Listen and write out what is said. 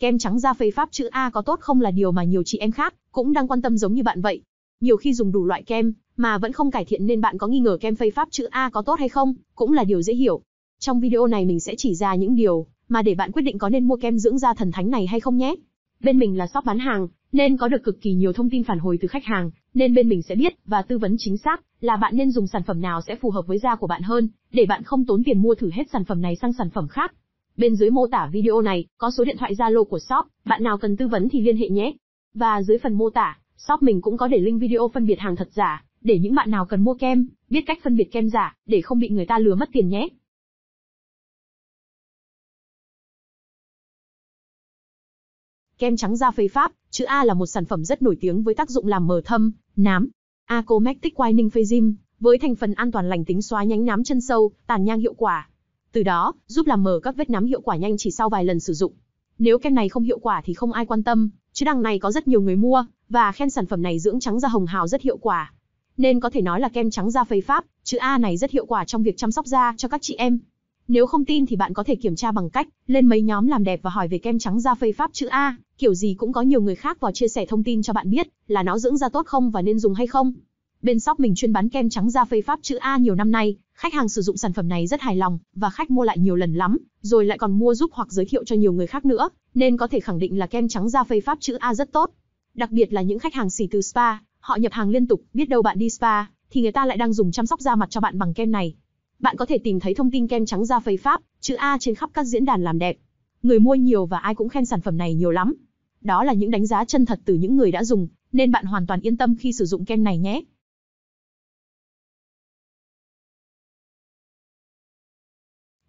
Kem trắng da phây pháp chữ A có tốt không là điều mà nhiều chị em khác cũng đang quan tâm giống như bạn vậy. Nhiều khi dùng đủ loại kem mà vẫn không cải thiện nên bạn có nghi ngờ kem phây pháp chữ A có tốt hay không, cũng là điều dễ hiểu. Trong video này mình sẽ chỉ ra những điều mà để bạn quyết định có nên mua kem dưỡng da thần thánh này hay không nhé. Bên mình là shop bán hàng, nên có được cực kỳ nhiều thông tin phản hồi từ khách hàng, nên bên mình sẽ biết và tư vấn chính xác là bạn nên dùng sản phẩm nào sẽ phù hợp với da của bạn hơn, để bạn không tốn tiền mua thử hết sản phẩm này sang sản phẩm khác. Bên dưới mô tả video này có số điện thoại Zalo của shop, bạn nào cần tư vấn thì liên hệ nhé. Và dưới phần mô tả, shop mình cũng có để link video phân biệt hàng thật giả, để những bạn nào cần mua kem, biết cách phân biệt kem giả để không bị người ta lừa mất tiền nhé. Kem trắng da phây Pháp, chữ A là một sản phẩm rất nổi tiếng với tác dụng làm mờ thâm, nám. Acomectic Whitening Phase với thành phần an toàn lành tính xóa nhánh nám chân sâu, tàn nhang hiệu quả, từ đó giúp làm mờ các vết nám hiệu quả nhanh chỉ sau vài lần sử dụng. Nếu kem này không hiệu quả thì không ai quan tâm, chứ đằng này có rất nhiều người mua và khen sản phẩm này dưỡng trắng da hồng hào rất hiệu quả. Nên có thể nói là kem trắng da phây pháp, chữ A này rất hiệu quả trong việc chăm sóc da cho các chị em. Nếu không tin thì bạn có thể kiểm tra bằng cách lên mấy nhóm làm đẹp và hỏi về kem trắng da phây pháp chữ A, kiểu gì cũng có nhiều người khác vào chia sẻ thông tin cho bạn biết là nó dưỡng da tốt không và nên dùng hay không. Bên shop mình chuyên bán kem trắng da phây pháp chữ A nhiều năm nay, Khách hàng sử dụng sản phẩm này rất hài lòng và khách mua lại nhiều lần lắm, rồi lại còn mua giúp hoặc giới thiệu cho nhiều người khác nữa, nên có thể khẳng định là kem trắng da phây Pháp chữ A rất tốt. Đặc biệt là những khách hàng xỉ từ spa, họ nhập hàng liên tục, biết đâu bạn đi spa thì người ta lại đang dùng chăm sóc da mặt cho bạn bằng kem này. Bạn có thể tìm thấy thông tin kem trắng da phây Pháp chữ A trên khắp các diễn đàn làm đẹp. Người mua nhiều và ai cũng khen sản phẩm này nhiều lắm. Đó là những đánh giá chân thật từ những người đã dùng, nên bạn hoàn toàn yên tâm khi sử dụng kem này nhé.